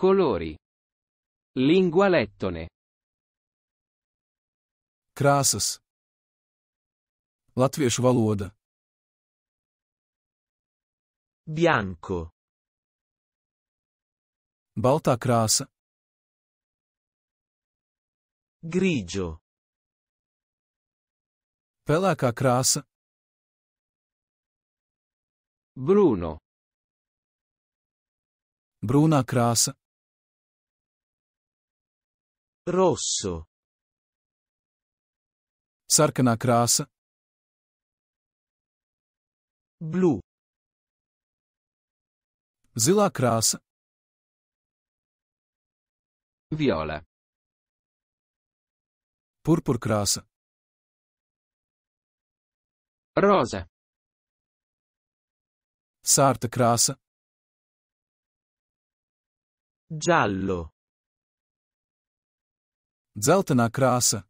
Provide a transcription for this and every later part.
Colori. Lingua lettone. Krāsas. Latviešu valoda. Bianco. Balta krāsa. Grigio. Pelēkā krāsa. Bruno. Brūnā krāsa. Rosso. Sarkanā krāsa. Blu. Zilā krāsa. Viola. Purpur Purpurkrāsa. Rosa. Sārta krāsa. Giallo. Dzeltenā krāsa.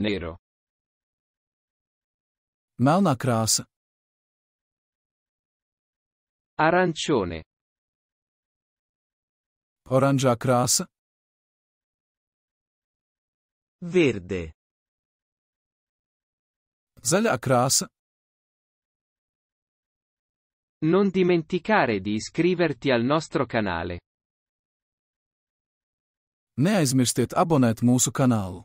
Nero. Melnā krāsa. Arancione. Oranžā krāsa. Verde. Zaļā krāsa. Non dimenticare di iscriverti al nostro canale. Neaizmirstiet abonēt mūsu kanālu!